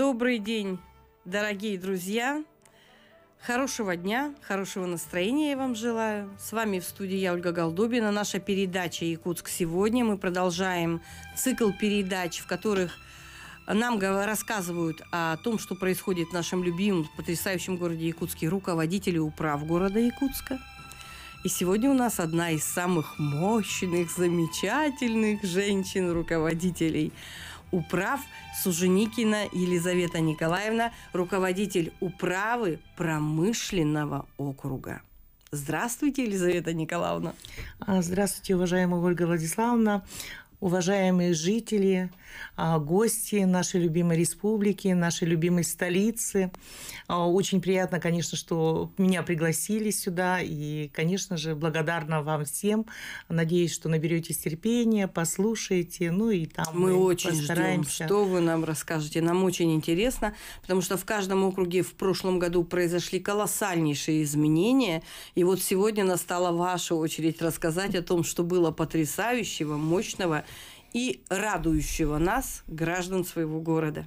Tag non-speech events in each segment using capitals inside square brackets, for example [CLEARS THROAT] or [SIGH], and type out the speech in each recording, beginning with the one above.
Добрый день, дорогие друзья! Хорошего дня, хорошего настроения я вам желаю. С вами в студии я, Ольга Голдубина. Наша передача «Якутск сегодня». Мы продолжаем цикл передач, в которых нам рассказывают о том, что происходит в нашем любимом, потрясающем городе Якутске руководители управ города Якутска. И сегодня у нас одна из самых мощных, замечательных женщин-руководителей – управ Суженикина Елизавета Николаевна, руководитель управы промышленного округа. Здравствуйте, Елизавета Николаевна. А, здравствуйте, уважаемая Ольга Владиславовна, уважаемые жители а, гости нашей любимой республики, нашей любимой столицы. А, очень приятно, конечно, что меня пригласили сюда. И, конечно же, благодарна вам всем. Надеюсь, что наберетесь терпения, послушаете. Ну и там мы, мы очень постараемся. ждем, что вы нам расскажете. Нам очень интересно, потому что в каждом округе в прошлом году произошли колоссальнейшие изменения. И вот сегодня настала ваша очередь рассказать о том, что было потрясающего, мощного и радующего нас граждан своего города.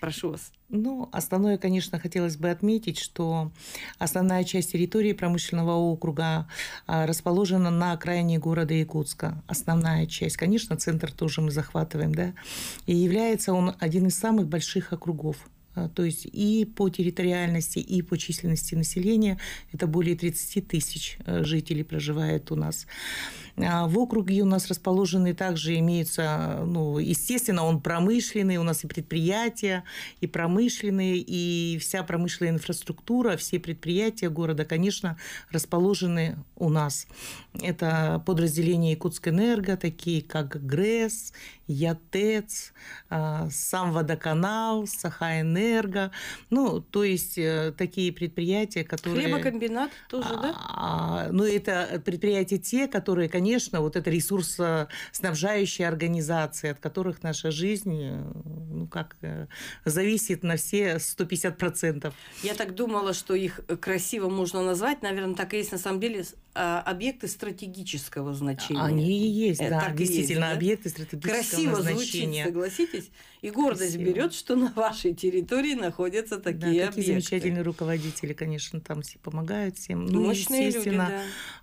Прошу вас. Ну, основное, конечно, хотелось бы отметить, что основная часть территории промышленного округа а, расположена на окраине города Якутска. Основная часть. Конечно, центр тоже мы захватываем, да. И является он один из самых больших округов а, то есть и по территориальности, и по численности населения это более 30 тысяч а, жителей проживает у нас. А, в округе у нас расположены также имеются, ну, естественно, он промышленный, у нас и предприятия, и промышленные, и вся промышленная инфраструктура, все предприятия города, конечно, расположены у нас. Это подразделения Якутскэнерго, такие как ГРЭС, ЯТЭЦ, а, сам водоканал, Сахаэнерго. Ну, то есть э, такие предприятия, которые... Хлебокомбинат тоже, да? А, ну, это предприятия те, которые, конечно, конечно, вот это ресурсоснабжающие организации, от которых наша жизнь, э, ну как, э, зависит на все 150%. Я так думала, что их э, красиво можно назвать, наверное, так и есть на самом деле а, объекты стратегического значения. Они и есть, да, действительно, есть, да? объекты стратегического Красиво значения. Красиво звучит, согласитесь? И гордость Красиво. берет, что на вашей территории находятся такие да, такие объекты. замечательные руководители, конечно, там все помогают всем. Ну, мощные естественно, люди,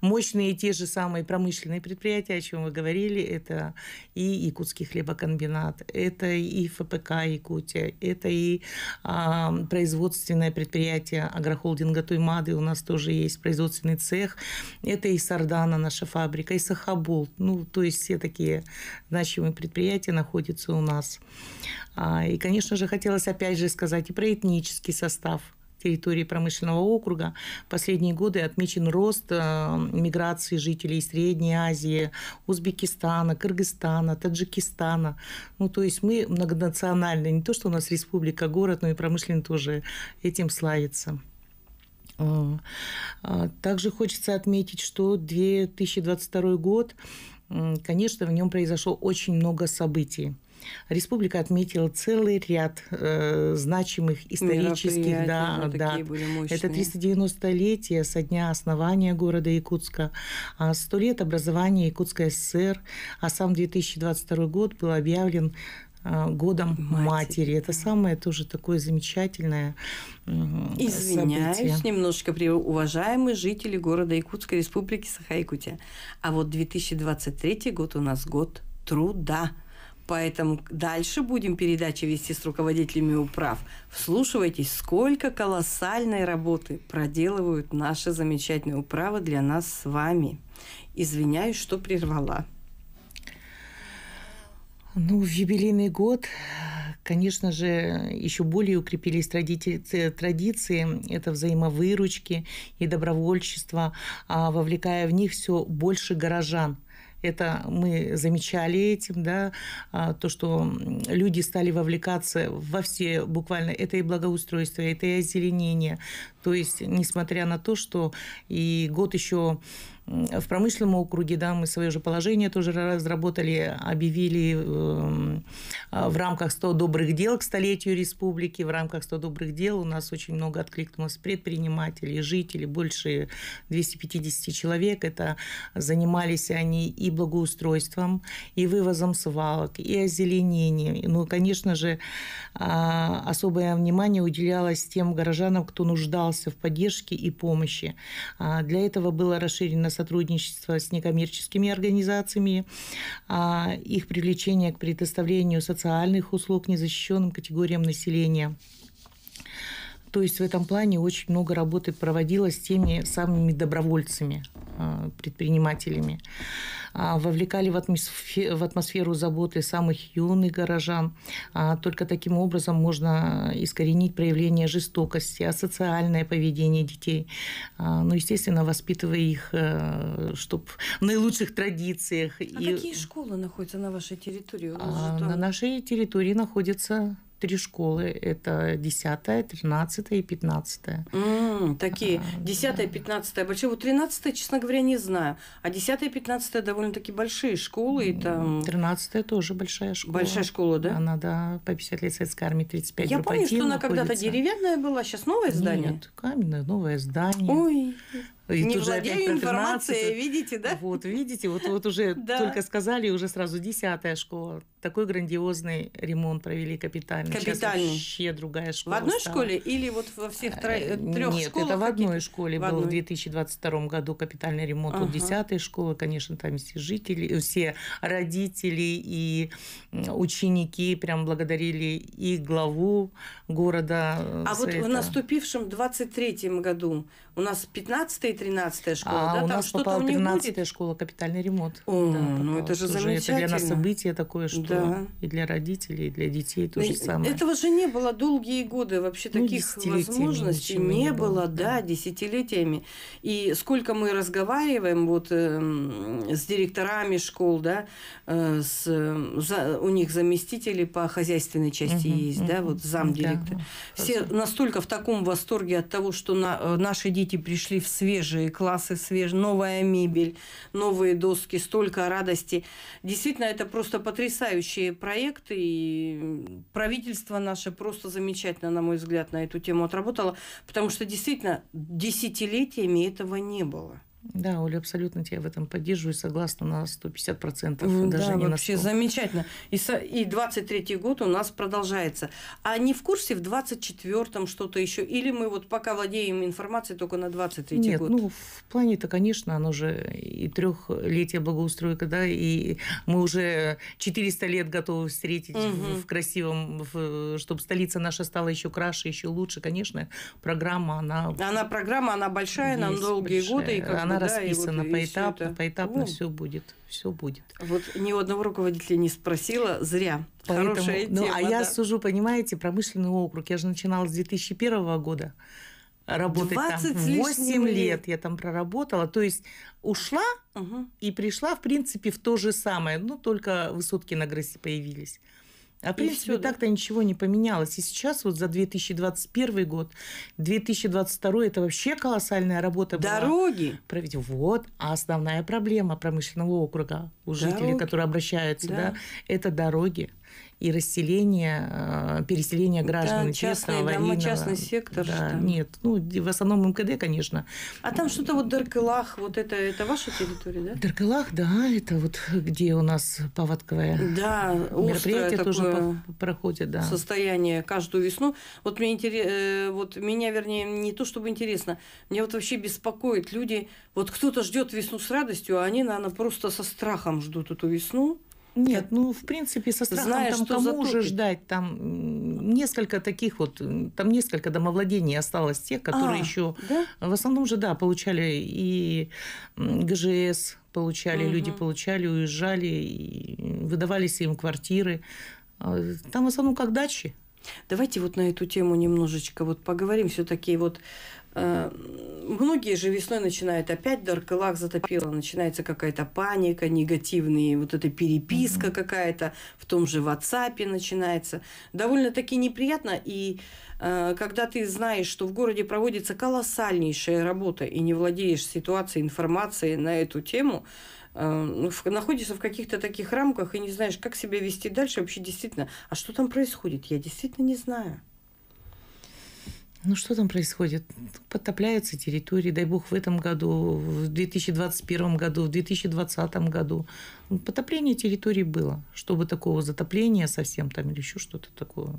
да. мощные те же самые промышленные промышленные предприятия, о чем вы говорили, это и Якутский хлебокомбинат, это и ФПК Якутия, это и а, производственное предприятие агрохолдинга Туймады, у нас тоже есть производственный цех, это и Сардана наша фабрика, и Сахабул, ну, то есть все такие значимые предприятия находятся у нас. А, и, конечно же, хотелось опять же сказать и про этнический состав – территории промышленного округа. последние годы отмечен рост э, миграции жителей Средней Азии, Узбекистана, Кыргызстана, Таджикистана. Ну, то есть мы многонациональны. Не то, что у нас республика, город, но и промышленный тоже этим славится. Э, э, также хочется отметить, что 2022 год, конечно, в нем произошло очень много событий республика отметила целый ряд э, значимых исторических, да, да. Это 390-летие со дня основания города Якутска, 100 а лет образования Якутской ССР, а сам 2022 год был объявлен э, годом матери. матери. Это самое тоже такое замечательное Извиняюсь событие. немножко, уважаемые жители города Якутской республики Саха-Якутия. А вот 2023 год у нас год труда – Поэтому дальше будем передачи вести с руководителями управ. Вслушивайтесь, сколько колоссальной работы проделывают наши замечательные управы для нас с вами. Извиняюсь, что прервала. Ну, в юбилейный год, конечно же, еще более укрепились традиции, традиции это взаимовыручки и добровольчество, а вовлекая в них все больше горожан – это мы замечали этим, да, а, то, что люди стали вовлекаться во все буквально. Это и благоустройство, это и озеленение. То есть, несмотря на то, что и год еще в промышленном округе, да, мы свое же положение тоже разработали, объявили эм, а, в рамках 100 добрых дел к столетию республики, в рамках 100 добрых дел у нас очень много откликнулось предпринимателей, жителей, больше 250 человек. Это занимались они и благоустройством, и вывозом свалок, и озеленением. Ну, конечно же, а, особое внимание уделялось тем горожанам, кто нуждался в поддержке и помощи. А, для этого было расширено сотрудничество с некоммерческими организациями, их привлечение к предоставлению социальных социальных услуг незащищенным категориям населения. То есть в этом плане очень много работы проводилось с теми самыми добровольцами, а, предпринимателями. А, вовлекали в атмосферу, заботы самых юных горожан. А, только таким образом можно искоренить проявление жестокости, асоциальное поведение детей. Ну, естественно, воспитывая их э, чтобы в наилучших традициях. А И... какие школы находятся на вашей территории? А, На нашей территории находятся три школы. Это 10, 13 и 15. Mm, такие. 10, а, 15 большие. Вот 13, честно говоря, не знаю. А 10 и 15 довольно-таки большие школы. И там... 13 тоже большая школа. Большая школа, да? Она, да, по 50 лет Советской армии 35 Я помню, что она когда-то деревянная была, сейчас а новое здание. Нет, каменное, новое здание. Ой. И не владею информацией, видите, да? Вот, видите, вот, вот уже [LAUGHS] да. только сказали, уже сразу десятая школа. Такой грандиозный ремонт провели капитальный. Капитальный. вообще другая школа. В одной стала. школе или вот во всех э, трех э, Нет, школах? это в одной школе в был одной. в 2022 году капитальный ремонт ага. вот десятой школы. Конечно, там все жители, э, все родители и ученики прям благодарили и главу города. А вот это. в наступившем 23 году у нас 15 и 13 школа, а, да, у там нас что-то попала у них 13-я школа, капитальный ремонт. О, да, ну это же Уже замечательно. Это для нас событие такое, что да. и для родителей, и для детей то ну, же самое. Этого же не было долгие годы, вообще ну, таких возможностей не, не было, было да, да, десятилетиями. И сколько мы разговариваем вот э, с директорами школ, да, э, с, э, за, у них заместители по хозяйственной части угу, есть, угу. да, вот замдиректор. Да, Все настолько в таком восторге от того, что на, э, наши дети дети пришли в свежие классы, свеж... новая мебель, новые доски, столько радости. Действительно, это просто потрясающие проекты, и правительство наше просто замечательно, на мой взгляд, на эту тему отработало, потому что действительно десятилетиями этого не было. Да, Оля, абсолютно тебя в этом поддерживаю, согласна на 150%, процентов даже да, не вообще на 100. замечательно. И, со, и 23-й год у нас продолжается. А не в курсе в 24-м что-то еще? Или мы вот пока владеем информацией только на 23-й Нет, год? ну, в плане-то, конечно, оно же и трехлетие благоустройка, да, и мы уже 400 лет готовы встретить угу. в, в красивом, в, чтобы столица наша стала еще краше, еще лучше. Конечно, программа, она... Она программа, она большая, нам долгие большая. годы. И как она да, расписана да, вот поэтапно, это... поэтапно все будет, все будет. Вот ни у одного руководителя не спросила, зря. Поэтому, Хорошая ну, а да. я сужу, понимаете, промышленный округ. Я же начинала с 2001 года работать 20 там 8 лет. лет я там проработала. То есть ушла угу. и пришла, в принципе, в то же самое, ну, только высотки на Грессе появились. А в принципе так-то да. ничего не поменялось. И сейчас вот за 2021 год, 2022 это вообще колоссальная работа Дороги. была. Дороги. Вот. А основная проблема промышленного округа у дороги. жителей, которые обращаются, да. да, это дороги и расселение, э, переселение граждан да, частные, честного, аварийного. частный сектор. Да, Нет, ну, в основном МКД, конечно. А там что-то вот Даркелах, вот это, это ваша территория, да? Даркелах, да, это вот где у нас поводковое да, мероприятие тоже проходит, да. Состояние каждую весну. Вот мне интересно, э, вот меня, вернее, не то чтобы интересно, мне вот вообще беспокоит люди, вот кто-то ждет весну с радостью, а они, наверное, просто со страхом ждут эту весну, нет, ну, в принципе, со страхом Знаешь, там что кому затопит. же ждать, там несколько таких вот, там несколько домовладений осталось тех, которые а, еще, да? в основном же, да, получали и ГЖС, получали, угу. люди получали, уезжали, и выдавались им квартиры. А, там в основном как дачи. Давайте вот на эту тему немножечко вот поговорим. Все-таки вот Э, многие же весной начинают опять Даркалак затопила, начинается какая-то паника, негативные, вот эта переписка mm-hmm. какая-то в том же WhatsApp начинается. Довольно-таки неприятно, и э, когда ты знаешь, что в городе проводится колоссальнейшая работа и не владеешь ситуацией, информацией на эту тему, э, ну, находишься в каких-то таких рамках и не знаешь, как себя вести дальше вообще действительно. А что там происходит? Я действительно не знаю ну что там происходит? Подтопляются территории, дай бог, в этом году, в 2021 году, в 2020 году. Ну, потопление территории было, чтобы такого затопления совсем там или еще что-то такое.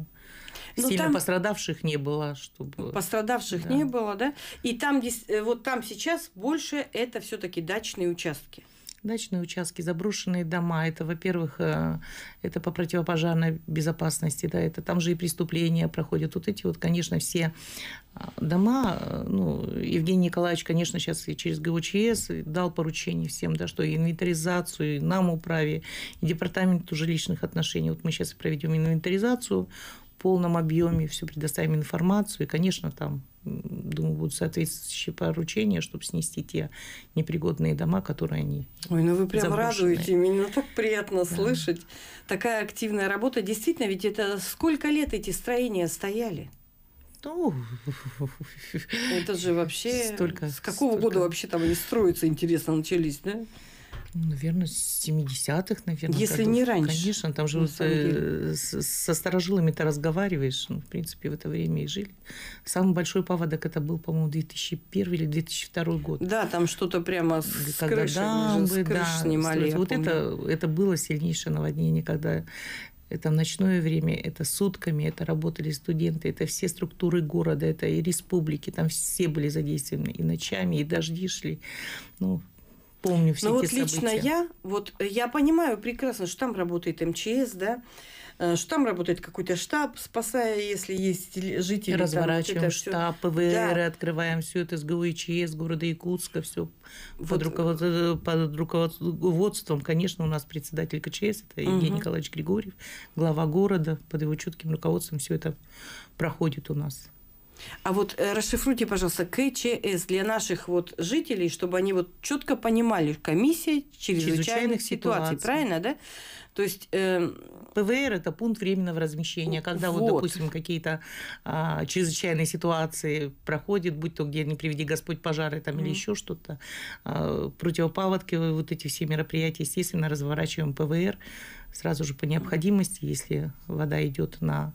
Ну, Сильно там пострадавших не было, чтобы... Ну, пострадавших да. не было, да? И там, э, вот там сейчас больше это все-таки дачные участки. Дачные участки, заброшенные дома, это, во-первых, э, это по противопожарной безопасности, да, это там же и преступления проходят. Вот эти вот, конечно, все а, дома, э, ну, Евгений Николаевич, конечно, сейчас и через ГУЧС дал поручение всем, да, что и инвентаризацию, и нам управе, и департаменту жилищных отношений. Вот мы сейчас проведем инвентаризацию в полном объеме, все предоставим информацию. И, конечно, там, думаю, будут соответствующие поручения, чтобы снести те непригодные дома, которые они Ой, ну вы прям заброшенные. радуете меня, так приятно да. слышать. Такая активная работа. Действительно, ведь это сколько лет эти строения стояли? Ну, это же вообще... Столько, с какого столько. года вообще там они строятся, интересно, начались, да? Ну, наверное, с 70-х, наверное. Если годов. не раньше. Конечно, там же вот, э, со старожилами-то разговариваешь. Ну, в принципе, в это время и жили. Самый большой поводок это был, по-моему, 2001 или 2002 год. Да, там что-то прямо с когда крыши, дамбы, с крыш да, снимали. Вот это, это было сильнейшее наводнение, когда это ночное время, это сутками, это работали студенты, это все структуры города, это и республики, там все были задействованы, и ночами, и дожди шли. Ну, помню все Но эти вот лично я, вот э, я понимаю прекрасно, что там работает МЧС, да, э, что там работает какой-то штаб, спасая, если есть жители. Разворачиваем там, штаб, ПВР, да. открываем все это с ГУИЧС, города Якутска, все вот. под, э, под руководством. Конечно, у нас председатель КЧС, это угу. Евгений Николаевич Григорьев, глава города, под его чутким руководством все это проходит у нас. А вот э, расшифруйте, пожалуйста, КЧС для наших вот жителей, чтобы они вот четко понимали, комиссия чрезвычайных, чрезвычайных ситуаций, правильно, да? То есть... Э... Эм, ПВР – это пункт временного размещения, когда, вот, вот допустим, какие-то а, чрезвычайные ситуации проходят, будь то где не приведи Господь пожары там, mm или еще что-то, а, противопаводки, вот эти все мероприятия, естественно, разворачиваем ПВР сразу же по необходимости, если вода идет на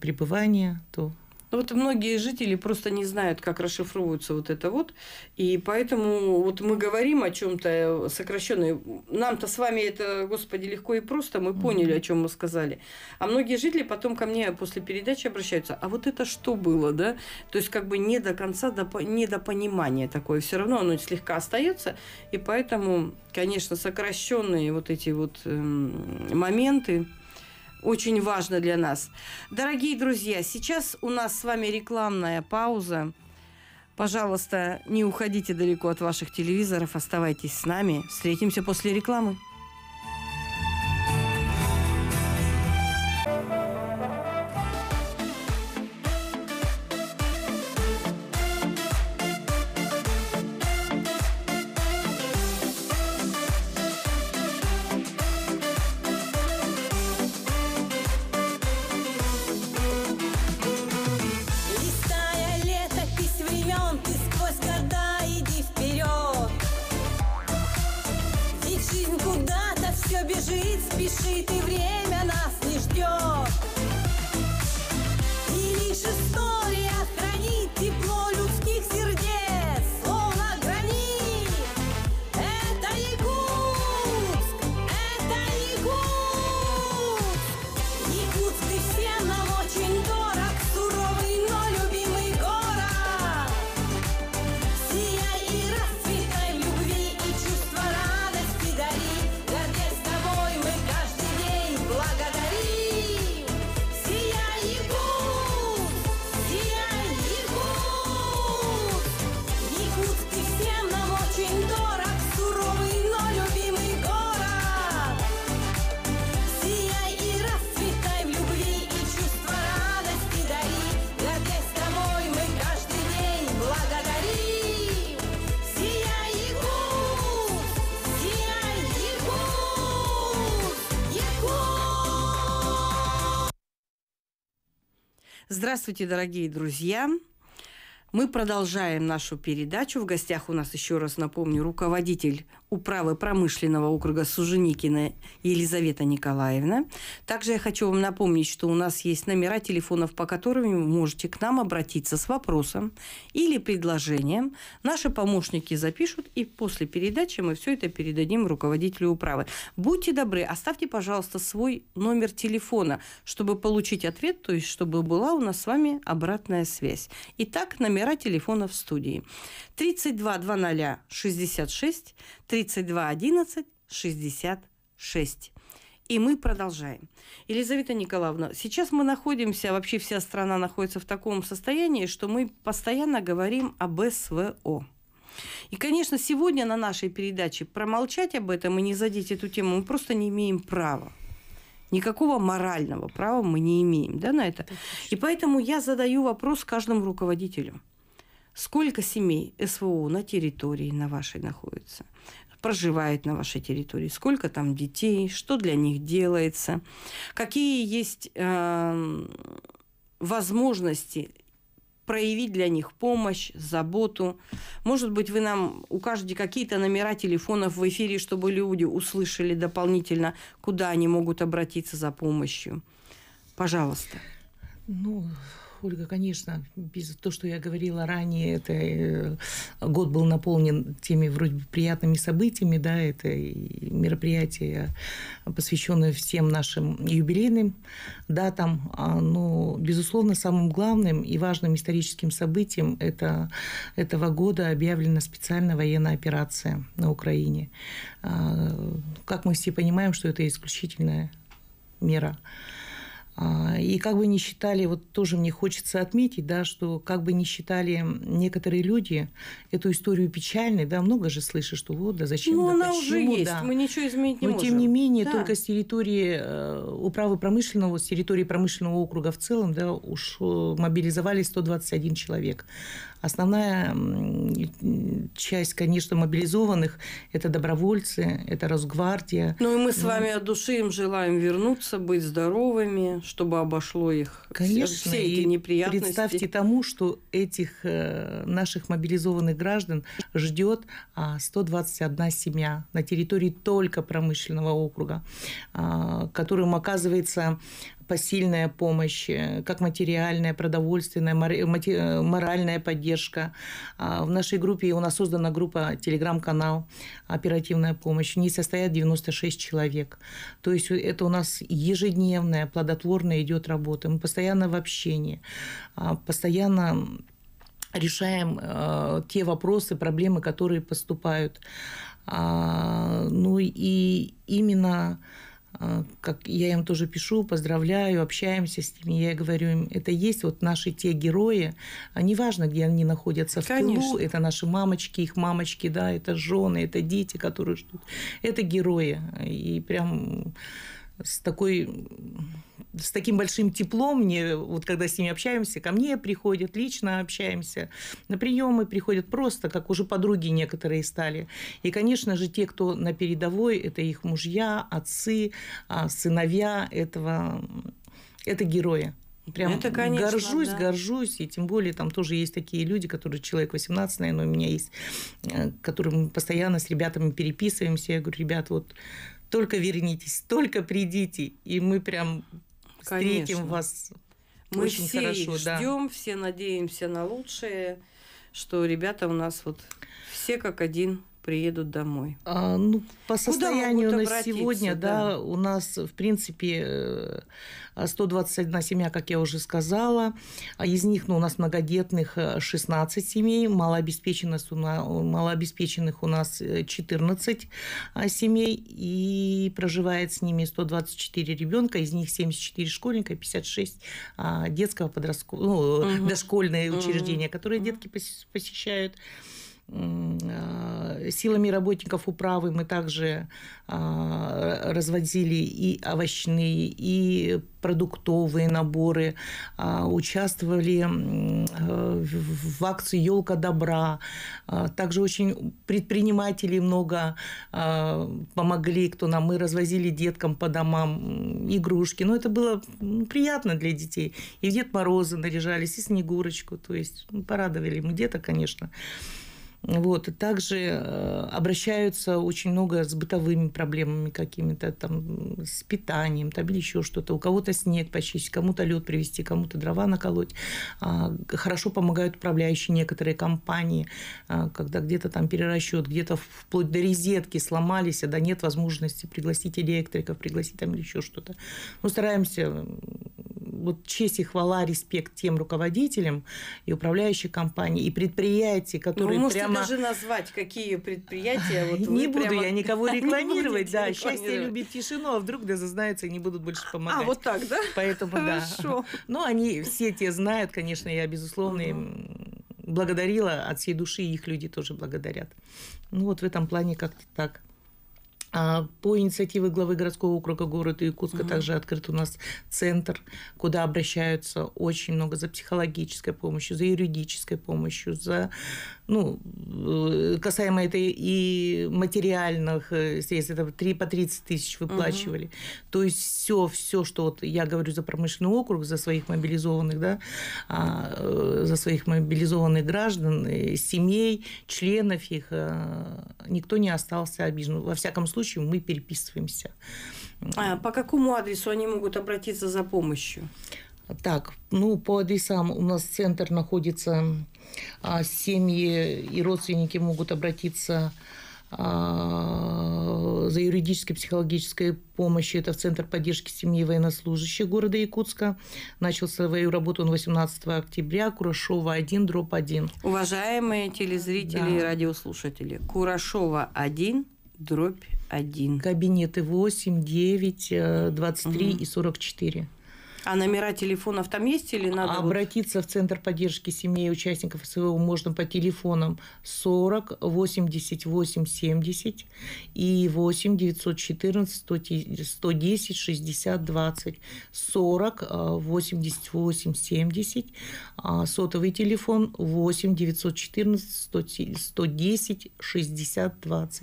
пребывание, то ну вот многие жители просто не знают, как расшифровывается вот это вот. И поэтому вот мы говорим о чем-то э, сокращенное. Нам-то с вами это, господи, легко и просто. Мы поняли, о чем мы сказали. А многие жители потом ко мне после передачи обращаются. А вот это что было, да? То есть как бы не до конца, не до, понимания такое. Все равно оно слегка остается. И поэтому, конечно, сокращенные вот эти вот эм, моменты, очень важно для нас. Дорогие друзья, сейчас у нас с вами рекламная пауза. Пожалуйста, не уходите далеко от ваших телевизоров, оставайтесь с нами. Встретимся после рекламы. Здравствуйте, дорогие друзья! Мы продолжаем нашу передачу. В гостях у нас, еще раз напомню, руководитель управы промышленного округа Суженикина Елизавета Николаевна. Также я хочу вам напомнить, что у нас есть номера телефонов, по которым вы можете к нам обратиться с вопросом или предложением. Наши помощники запишут, и после передачи мы все это передадим руководителю управы. Будьте добры, оставьте, пожалуйста, свой номер телефона, чтобы получить ответ, то есть чтобы была у нас с вами обратная связь. Итак, номер номера в студии 32 00 66 32 11 66. И мы продолжаем. Елизавета Николаевна, сейчас мы находимся, вообще вся страна находится в таком состоянии, что мы постоянно говорим об СВО. И, конечно, сегодня на нашей передаче промолчать об этом и не задеть эту тему мы просто не имеем права. Никакого морального права мы не имеем да, на это. И поэтому я задаю вопрос каждому руководителю – сколько семей СВО на территории на вашей находится, проживает на вашей территории, сколько там детей, что для них делается, какие есть э, возможности проявить для них помощь, заботу. Может быть, вы нам укажете какие-то номера телефонов в эфире, чтобы люди услышали дополнительно, куда они могут обратиться за помощью. Пожалуйста. Ну, Ольга, конечно, без то, что я говорила ранее, это э, год был наполнен теми вроде бы приятными событиями, да, это мероприятие, посвященное всем нашим юбилейным датам, а, но, безусловно, самым главным и важным историческим событием это, этого года объявлена специальная военная операция на Украине. А, как мы все понимаем, что это исключительная мера. А, и как бы ни считали, вот тоже мне хочется отметить, да, что как бы ни считали некоторые люди эту историю печальной, да, много же слышишь, что вот, да зачем, ну, да она почему, уже есть, да. мы ничего изменить не Но, можем. тем не менее, да. только с территории э, управы промышленного, с территории промышленного округа в целом, да, уж э, мобилизовали 121 человек. Основная часть, конечно, мобилизованных – это добровольцы, это Росгвардия. Ну и мы с вами от души им желаем вернуться, быть здоровыми, чтобы обошло их конечно, все, эти неприятности. Представьте тому, что этих э, наших мобилизованных граждан ждет 121 а, семья на территории только промышленного округа, а, которым оказывается посильная помощь, э, как материальная, продовольственная, э, э, моральная поддержка. А, в нашей группе у нас создана группа, телеграм-канал «Оперативная помощь». В ней состоят 96 человек. То есть это у нас ежедневная, плодотворная идет работа. Мы постоянно в общении, а, постоянно решаем те вопросы, проблемы, которые поступают. А, ну и именно а, как я им тоже пишу, поздравляю, общаемся с ними, я говорю им, это есть вот наши те герои, они а важно где они находятся в Конечно. тылу, это наши мамочки, их мамочки, да, это жены, это дети, которые ждут, это герои, и прям с такой с таким большим теплом мне, вот когда с ними общаемся, ко мне приходят, лично общаемся, на приемы приходят просто, как уже подруги некоторые стали. И, конечно же, те, кто на передовой, это их мужья, отцы, а, сыновья этого, это герои. Прям это, конечно, горжусь, да. горжусь. И тем более там тоже есть такие люди, которые человек 18, наверное, у меня есть, э, которым мы постоянно с ребятами переписываемся. Я говорю, ребят, вот только вернитесь, только придите, и мы прям Конечно. вас мы очень все хорошо. Мы все ждем, да. все надеемся на лучшее, что ребята у нас вот все как один приедут домой? А, ну, по состоянию на сегодня, да, да, у нас, в принципе, 121 э, семья, как я уже сказала. А из них ну, у нас многодетных 16 э, семей, малообеспеченных у нас, малообеспеченных у нас 14 семей, и проживает с ними 124 ребенка, из них 74 школьника, 56 а, детского подростков, ну, угу. дошкольные угу. учреждения, которые угу. детки посещают. Э, силами работников управы мы также а, разводили и овощные, и продуктовые наборы, а, участвовали э, в акции «Елка добра». А, также очень предпринимателей много помогли, кто нам... Мы развозили деткам по домам игрушки. Но это было приятно для детей. И в Дед Мороза наряжались, и Снегурочку. То есть ну, порадовали мы деток, конечно. Вот. И также э, обращаются очень много с бытовыми проблемами какими-то, там, с питанием, там, или еще что-то. У кого-то снег почистить, кому-то лед привезти, кому-то дрова наколоть. А, хорошо помогают управляющие некоторые компании, а, когда где-то там перерасчет, где-то вплоть до резетки сломались, а да нет возможности пригласить электриков, пригласить там или еще что-то. мы ну, стараемся вот честь и хвала, респект тем руководителям и управляющей компании, и предприятий, ну, которые ну, можете прямо... даже назвать, какие предприятия. Вот не буду прямо... я никого [LAUGHS] рекламировать, да, счастье любит тишину, а вдруг да зазнаются и не будут больше а, помогать. А, вот так, да? Поэтому, да. Но ну, они все те знают, конечно, я, безусловно, им благодарила от всей души, и их люди тоже благодарят. Ну вот в этом плане как-то так. А, по инициативе главы городского округа города Якутска угу. также открыт у нас центр, куда обращаются очень много за психологической помощью, за юридической помощью, за ну, э, касаемо этой и материальных э, средств, это 3 по 30 тысяч выплачивали. Угу. То есть все, все, что вот я говорю за промышленный округ, за своих мобилизованных, да, а, э, за своих мобилизованных граждан, семей, членов их, никто не остался обижен. Во всяком случае, мы переписываемся. А по какому адресу они могут обратиться за помощью? Так, ну, по адресам у нас центр находится а, семьи и родственники могут обратиться а, за юридической психологической помощью. Это в Центр поддержки семьи военнослужащих города Якутска. Начал свою работу он 18 октября. Курашова 1, дробь 1. Уважаемые телезрители да. и радиослушатели, Курашова 1, дробь 1. Кабинеты 8, 9, 23 угу. и 44. А номера телефонов там есть или надо? А обратиться вот... в Центр поддержки семей участников СВО можно по телефонам 40 88 70 и 8 914 110 60 20 40 88 70 сотовый телефон 8 914 110 60 20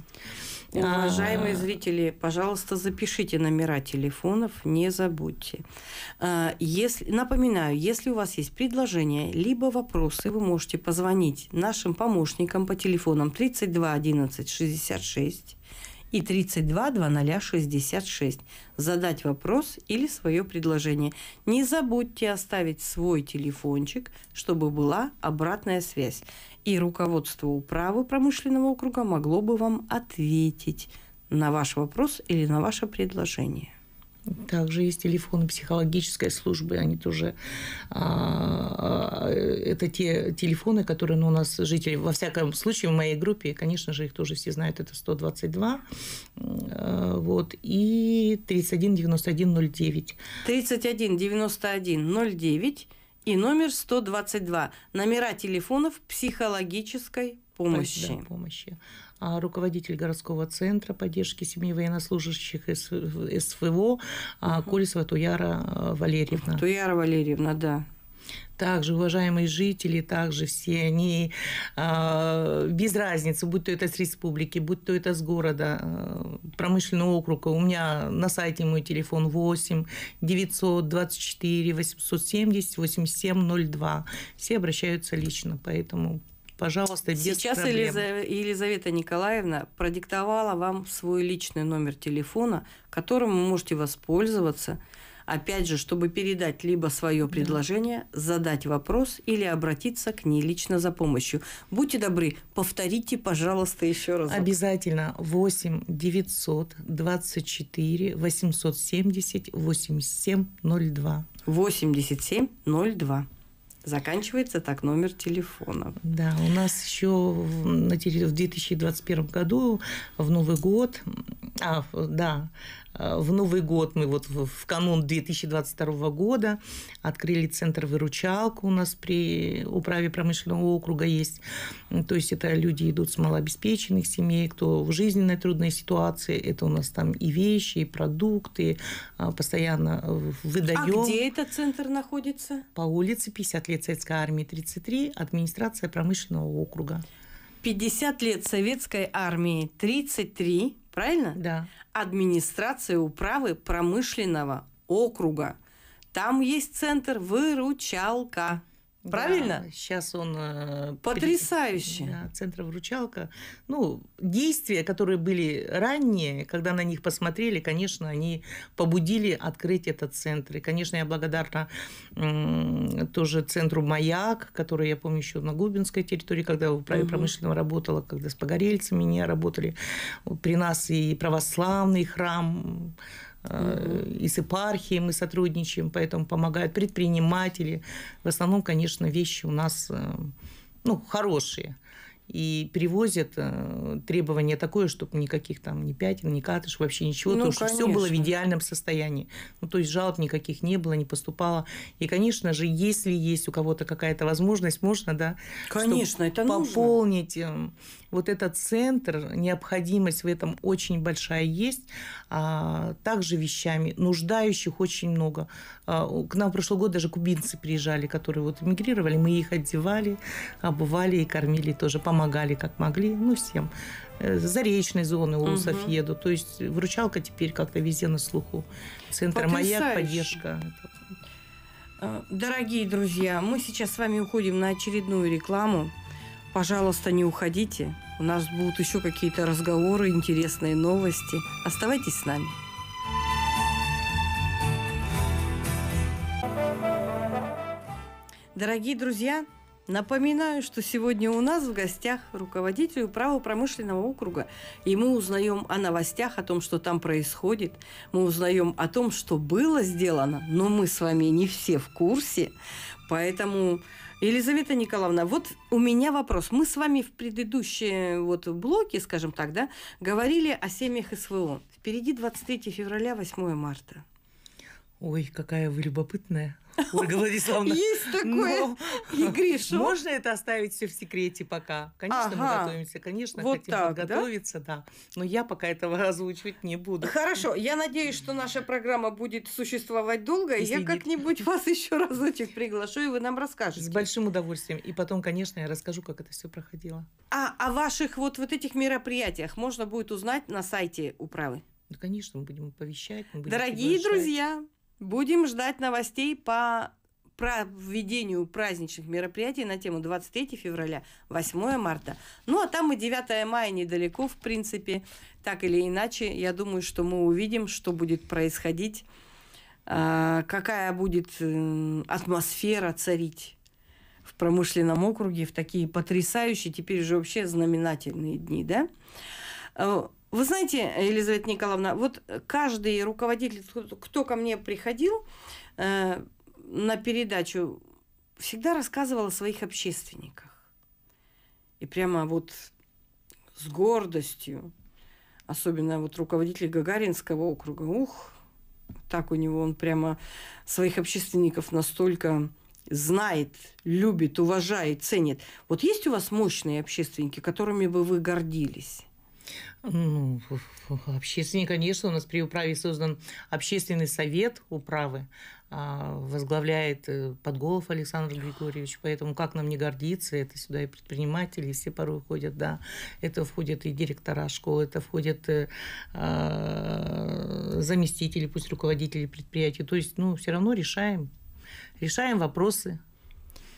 Уважаемые зрители, пожалуйста, запишите номера телефонов, не забудьте. Э, а, если, напоминаю, если у вас есть предложения либо вопросы, вы можете позвонить нашим помощникам по телефонам 32 11 66 и 32 0066, задать вопрос или свое предложение. Не забудьте оставить свой телефончик, чтобы была обратная связь. И руководство управы промышленного округа могло бы вам ответить на ваш вопрос или на ваше предложение. Также есть телефоны психологической службы, они тоже... А, а, это те телефоны, которые ну, у нас жители, во всяком случае, в моей группе, конечно же, их тоже все знают, это 122, э, вот, и 31 91 09. 31 91 09 и номер 122. Номера телефонов психологической помощи. Да, помощи. А, руководитель городского центра поддержки семьи военнослужащих СВО угу. А, Колесова Туяра а, Валерьевна. Туяра Валерьевна, да также уважаемые жители, также все они без разницы, будь то это с республики, будь то это с города, промышленного округа. У меня на сайте мой телефон 8 924 870 8702. Все обращаются лично, поэтому пожалуйста, без Сейчас проблем. Елизавета, Елизавета Николаевна продиктовала вам свой личный номер телефона, которым вы можете воспользоваться, опять же, чтобы передать либо свое предложение, да. задать вопрос или обратиться к ней лично за помощью. Будьте добры, повторите, пожалуйста, еще раз. Обязательно 8 900 24 870 8702. 8702. Заканчивается так номер телефона. Да, у нас еще в 2021 году в Новый год, а, да, Э, в Новый год мы вот в канун 2022 года открыли центр выручалку у нас при управе промышленного округа есть. То есть это люди идут с малообеспеченных семей, кто в жизненной трудной ситуации. Это у нас там и вещи, и продукты. А, постоянно э, выдаем. А где этот центр находится? По улице 50 лет Советской армии 33, администрация промышленного округа. 50 лет Советской армии 33 правильно? Да. Администрация управы промышленного округа. Там есть центр выручалка. Правильно? Да, сейчас он... Э, потрясающий. Да, центр вручалка. Ну, действия, которые были ранее, когда на них посмотрели, конечно, они побудили открыть этот центр. И, конечно, я благодарна тоже центру «Маяк», который, я помню, еще на Губинской территории, когда в управе угу. промышленного работала, когда с погорельцами не работали. При нас и православный храм Угу. Э, И с епархией мы сотрудничаем, поэтому помогают предприниматели. В основном, конечно, вещи у нас э, ну, хорошие и привозят э, требование такое, чтобы никаких там ни пятен, ни катыш, вообще ничего, ну, то, что все было в идеальном состоянии. Ну, то есть жалоб никаких не было, не поступало. И, конечно же, если есть у кого-то какая-то возможность, можно, да, конечно, это пополнить нужно. Э, вот этот центр, необходимость в этом очень большая есть, а также вещами нуждающих очень много. А, к нам в прошлый год даже кубинцы приезжали, которые вот эмигрировали, мы их одевали, обували и кормили тоже, помогали помогали как могли, ну, всем. Э, Заречной зоны УСов угу. еду. То есть вручалка теперь как-то везде на слуху. Центр Потрясающе. «Маяк», поддержка. Э, дорогие друзья, мы сейчас с вами уходим на очередную рекламу. Пожалуйста, не уходите. У нас будут еще какие-то разговоры, интересные новости. Оставайтесь с нами. Дорогие друзья, Напоминаю, что сегодня у нас в гостях руководитель управы промышленного округа, и мы узнаем о новостях, о том, что там происходит, мы узнаем о том, что было сделано, но мы с вами не все в курсе, поэтому... Елизавета Николаевна, вот у меня вопрос. Мы с вами в предыдущем вот блоке, скажем так, да, говорили о семьях СВО. Впереди 23 февраля, 8 марта. Ой, какая вы любопытная. [LAUGHS] Ольга Владиславовна. Есть такое, Игриша. Можно это оставить все в секрете пока? Конечно, ага. мы готовимся, конечно, вот хотим так, подготовиться, да? да. Но я пока этого [LAUGHS] озвучивать не буду. Хорошо, я надеюсь, что наша программа будет существовать долго, и, и я как-нибудь [LAUGHS] вас еще разочек приглашу, и вы нам расскажете. С большим удовольствием. И потом, конечно, я расскажу, как это все проходило. А о ваших вот, вот этих мероприятиях можно будет узнать на сайте управы? Да, ну, конечно, мы будем оповещать. Мы будем Дорогие приглашать. друзья, Будем ждать новостей по проведению праздничных мероприятий на тему 23 февраля, 8 марта. Ну, а там и 9 мая недалеко, в принципе. Так или иначе, я думаю, что мы увидим, что будет происходить, а, какая будет э, атмосфера царить в промышленном округе в такие потрясающие, теперь же вообще знаменательные дни, да? Э, вы знаете, Елизавета Николаевна, вот каждый руководитель, кто ко мне приходил э, на передачу, всегда рассказывал о своих общественниках. И прямо вот с гордостью, особенно вот руководитель Гагаринского округа, ух, так у него он прямо своих общественников настолько знает, любит, уважает, ценит. Вот есть у вас мощные общественники, которыми бы вы гордились? Ну, общественный, конечно, у нас при управе создан общественный совет управы, а, возглавляет э, Подголов Александр Григорьевич, поэтому как нам не гордиться, это сюда и предприниматели, все порой входят, да, это входят и директора школы, это входят э, а, заместители, пусть руководители предприятий, то есть, ну, все равно решаем, решаем вопросы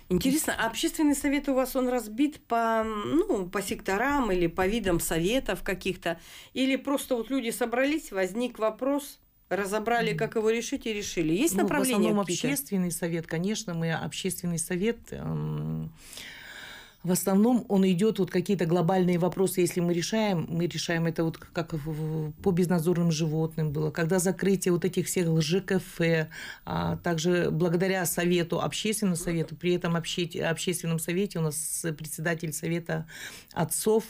Интересно, а общественный совет у вас он разбит по, ну, по секторам или по видам советов каких-то? Или просто вот люди собрались, возник вопрос, разобрали, как его решить и решили? Есть ну, направление? В основном общественный совет, конечно, мы общественный совет... Эм в основном он идет, вот какие-то глобальные вопросы, если мы решаем, мы решаем это вот как по безнадзорным животным было, когда закрытие вот этих всех ЖКФ, а также благодаря совету, общественному совету, при этом обще, общественном совете у нас председатель совета отцов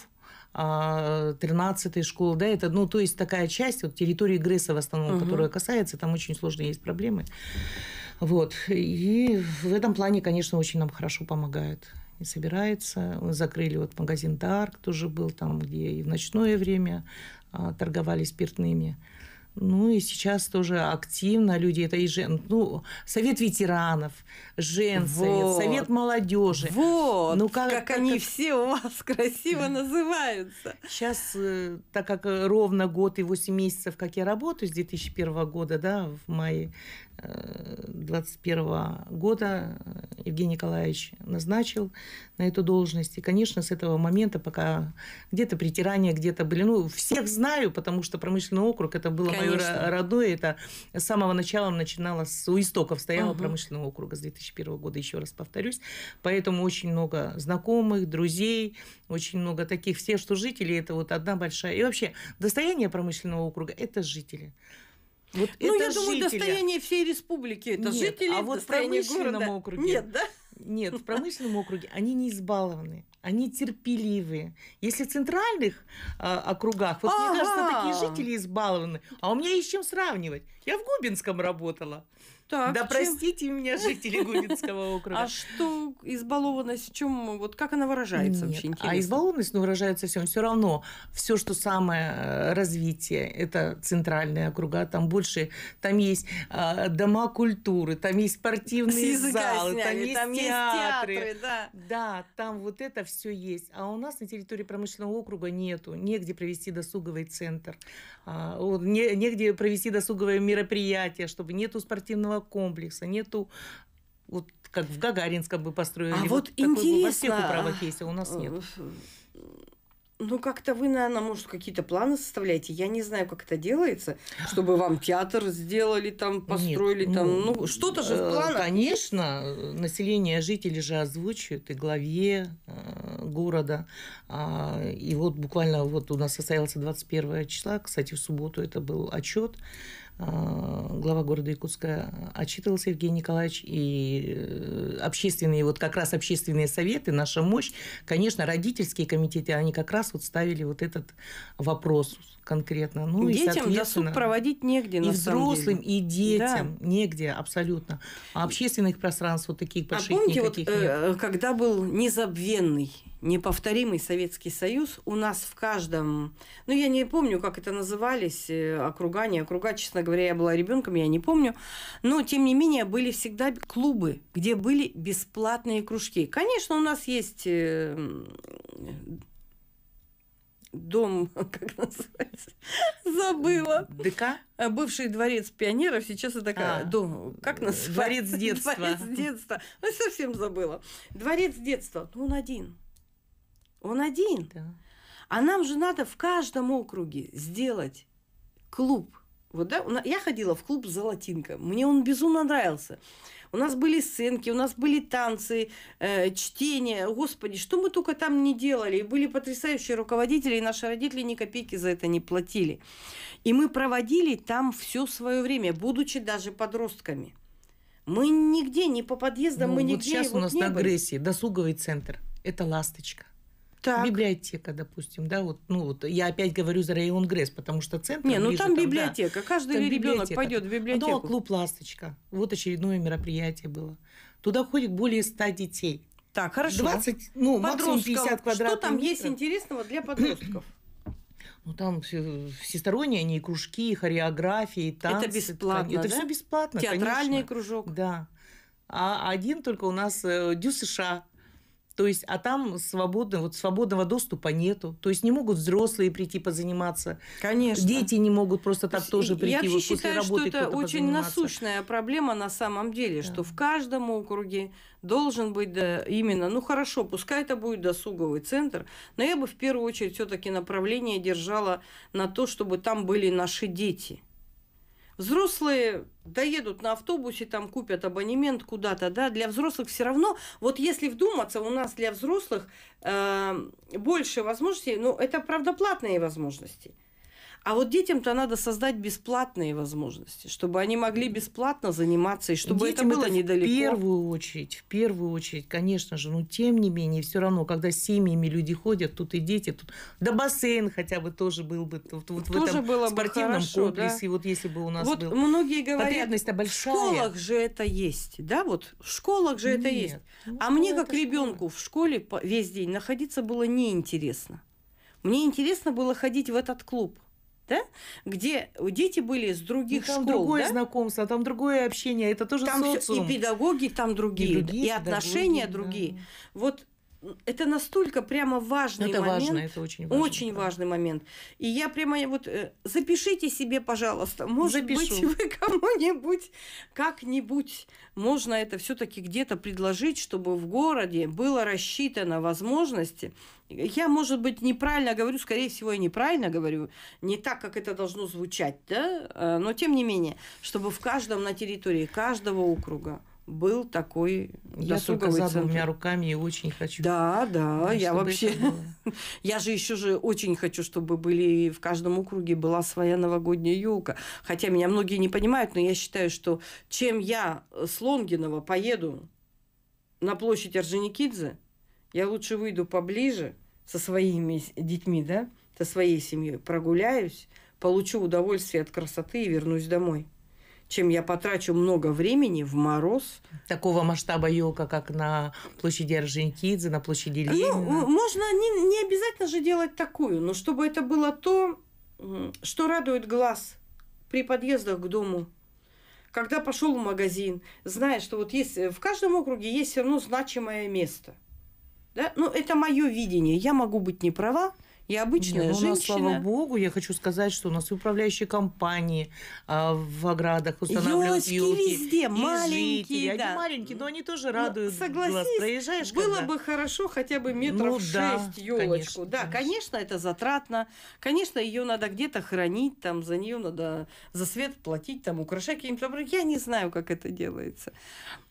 13 а, школы, да, это, ну, то есть такая часть, вот территории ГРЭСа в основном, угу. которая касается, там очень сложные есть проблемы. Вот. И в этом плане, конечно, очень нам хорошо помогают не собирается. Закрыли вот магазин «Дарк» тоже был там, где и в ночное время а, торговали спиртными. Ну и сейчас тоже активно люди, это и жен, ну, совет ветеранов, женсовет, вот. совет молодежи. Вот, ну, как, как, как они как... все у вас красиво называются. Сейчас, э, так как ровно год и 8 месяцев, как я работаю с 2001 года, да, в мае, 2021 года э, Евгений Николаевич назначил на эту должность. И, конечно, с этого момента пока где-то притирания, где-то были. Ну, всех знаю, потому что промышленный округ, это было конечно. мое родное. Это с самого начала начинала с у истоков стояла угу. промышленного округа с 2001 года, еще раз повторюсь. Поэтому очень много знакомых, друзей, очень много таких. Все, что жители, это вот одна большая. И вообще, достояние промышленного округа – это жители. Вот ну, я жителя. думаю, достояние всей республики. Это Нет, жители, а вот в промышленном города. округе. Нет, да? Нет, в промышленном округе они не избалованы, они терпеливые. Если в центральных э, округах, вот а а мне кажется, такие жители избалованы. А у меня есть с чем сравнивать. Я в Губинском работала. Так, да чем... простите меня, [LAUGHS] жители Губинского округа. А что избалованность, в чем, вот как она выражается Нет, вообще? А интересно. А избалованность, ну, выражается всем. Все равно все, что самое э, развитие, это центральные округа, там больше, там есть э, дома культуры, там есть спортивные залы, сняли, там, есть, там театры, есть театры. Да. да, там вот это все есть. А у нас на территории промышленного округа нету, негде провести досуговый центр, э, негде провести досуговое мероприятие, чтобы нету спортивного мемориального комплекса, нету вот как в Гагаринском бы построили. А вот, вот интересно. Такой, во всех управах а у нас нет. Э, ну, как-то вы, наверное, может, какие-то планы составляете. Я не знаю, как это делается, чтобы вам театр сделали, там, построили, Нет, там, ну, ну что-то же в э, планах. Конечно, население, жители же озвучивают и главе э, города. А, и вот буквально вот у нас состоялся 21 числа, кстати, в субботу это был отчет Э, глава города Якутска отчитывался Евгений Николаевич, и э, общественные, вот как раз общественные советы, наша мощь, конечно, родительские комитеты, они как раз вот ставили вот этот вопрос конкретно. Ну, детям и, досуг проводить негде, И взрослым, и детям да. негде абсолютно. А общественных пространств вот таких а больших а помните, никаких вот, нет. Э, когда был незабвенный, неповторимый Советский Союз, у нас в каждом... Ну, я не помню, как это назывались, э, округа, не округа, честно говоря, я была ребенком, я не помню. Но, тем не менее, были всегда клубы, где были бесплатные кружки. Конечно, у нас есть э, дом, [LAUGHS] как называется, забыла. ДК? А, бывший дворец пионеров, сейчас это а, дом, как э, называется? Дворец [LAUGHS] детства. Дворец детства. Ну, совсем забыла. Дворец детства, ну, он один. Он один. Да. А нам же надо в каждом округе сделать клуб – вот, да? Я ходила в клуб «Золотинка». Мне он безумно нравился. У нас были сценки, у нас были танцы, э, чтения. Господи, что мы только там не делали. И были потрясающие руководители, и наши родители ни копейки за это не платили. И мы проводили там все свое время, будучи даже подростками. Мы нигде, не по подъездам, ну, мы вот нигде. Сейчас у нас на агрессии досуговый центр. Это ласточка. Так. Библиотека, допустим, да, вот, ну вот я опять говорю за район Гресс, потому что центр. Не, ну ближе, там, там библиотека, да, каждый там ребенок библиотека. пойдет в библиотеку. Ну, а клуб Ласточка, вот очередное мероприятие было. Туда ходит более 100 детей. Так, хорошо. 20, ну, максимум 50 квадратов. Что там есть интересного для подростков? [CLEARS THROAT] Ну, там всесторонние они, и кружки, и хореографии, и танцы. Это бесплатно, Это да? все бесплатно, Театральный конечно. кружок. Да. А один только у нас э, Дю США то есть, а там свободно, вот свободного доступа нету. То есть не могут взрослые прийти позаниматься. Конечно. Дети не могут просто так То тоже прийти. Я вообще вот считаю, что это очень насущная проблема на самом деле, да. что в каждом округе должен быть да, именно, ну хорошо, пускай это будет досуговый центр, но я бы в первую очередь все-таки направление держала на то, чтобы там были наши дети. Взрослые доедут на автобусе, там купят абонемент куда-то, да, для взрослых все равно, вот если вдуматься, у нас для взрослых э, больше возможностей, ну, это правда платные возможности – а вот детям-то надо создать бесплатные возможности, чтобы они могли бесплатно заниматься, и чтобы Детям это было недалеко. В первую очередь, в первую очередь, конечно же, но тем не менее, все равно, когда с семьями люди ходят, тут и дети, тут... да бассейн хотя бы тоже был бы вот, вот тоже в этом было спортивном бы хорошо, комплексе, да? вот если бы у нас вот был. многие говорят, потребность большая. в школах же это есть, да, вот в школах же Нет, это есть. Ну, а мне как ребенку в школе весь день находиться было неинтересно. Мне интересно было ходить в этот клуб да, где дети были с других и там школ. Там другое да? знакомство, там другое общение, это тоже там социум. Всё, и педагоги там другие, и, другие и отношения другие. Да. Вот это настолько прямо важный это момент. Это важно, это очень важно. Очень да. важный момент. И я прямо вот э, запишите себе, пожалуйста, может Запишу. быть, вы кому-нибудь как-нибудь можно это все-таки где-то предложить, чтобы в городе было рассчитано возможности. Я, может быть, неправильно говорю, скорее всего, я неправильно говорю, не так, как это должно звучать, да, э, но тем не менее, чтобы в каждом на территории каждого округа был такой я только за центр. двумя руками и очень хочу. Да, да, я вообще... [LAUGHS] я же еще же очень хочу, чтобы были в каждом округе была своя новогодняя елка. Хотя меня многие не понимают, но я считаю, что чем я с Лонгинова поеду на площадь Орджоникидзе, я лучше выйду поближе со своими детьми, да, со своей семьей, прогуляюсь, получу удовольствие от красоты и вернусь домой чем я потрачу много времени в мороз. Такого масштаба елка, как на площади Орджоникидзе, на площади ну, Ленина. Ну, можно не, не обязательно же делать такую, но чтобы это было то, что радует глаз при подъездах к дому. Когда пошел в магазин, зная, что вот есть э, в каждом округе есть все равно значимое место. Да? Ну, это мое видение. Я могу быть не права, я обычная Нет, ну, женщина. Нас, слава богу, я хочу сказать, что у нас и управляющие компании а, в оградах устанавливают елки. везде, и маленькие. Жители. Да. Они маленькие, но они тоже ну, радуют ну, согласись, глаз. Проезжаешь, было когда... бы хорошо хотя бы метров ну, шесть елочку. Конечно, да, конечно. конечно, это затратно. Конечно, ее надо где-то хранить, там за нее надо за свет платить, там украшать каким-то. Я не знаю, как это делается.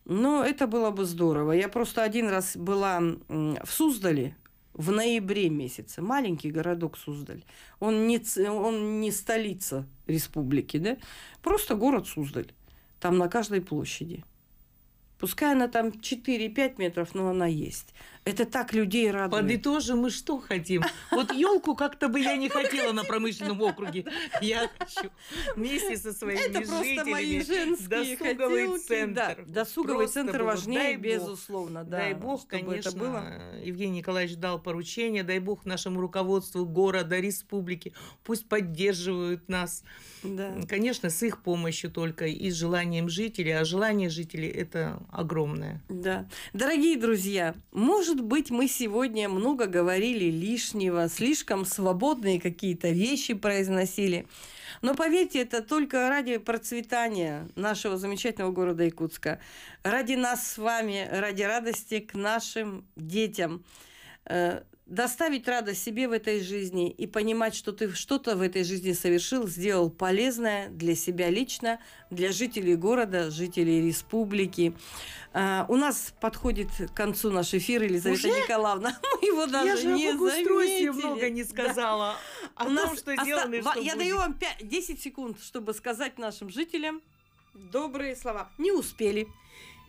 Но это было бы здорово. Я просто один раз была в Суздале, в ноябре месяце. Маленький городок Суздаль. Он не, он не столица республики, да? Просто город Суздаль. Там на каждой площади. Пускай она там 4-5 метров, но она есть. Это так людей радует. Подытожим, мы что хотим? Вот елку как-то бы я не хотела на промышленном округе. Я хочу вместе со своими Это просто мои женские досуговый хотелки. центр. Да, досуговый просто центр важнее, дай безусловно. Да, дай бог, конечно. Это было. Евгений Николаевич дал поручение, дай бог нашему руководству города, республики, пусть поддерживают нас. Да. Конечно, с их помощью только и с желанием жителей, а желание жителей это огромное. Да. Дорогие друзья, может может быть, мы сегодня много говорили лишнего, слишком свободные какие-то вещи произносили. Но поверьте, это только ради процветания нашего замечательного города Якутска, ради нас с вами, ради радости к нашим детям. Э, доставить радость себе в этой жизни и понимать, что ты что-то в этой жизни совершил, сделал полезное для себя лично, для жителей города, жителей республики. А, у нас подходит к концу наш эфир, Елизавета Уже? Николаевна. [LAUGHS] Мы его даже Я же не заметили. много не сказала. Да. О у том, что оста... сделано что Я будет. даю вам 5, 10 секунд, чтобы сказать нашим жителям добрые слова. Не успели.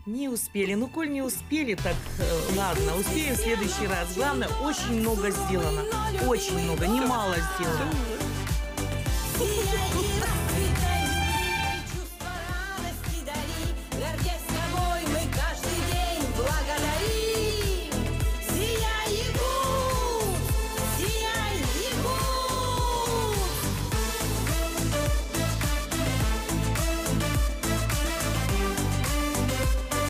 Не успели. Ну, коль не успели, так э, ладно, успеем в следующий раз. Главное, очень много сделано. Очень много, немало сделано.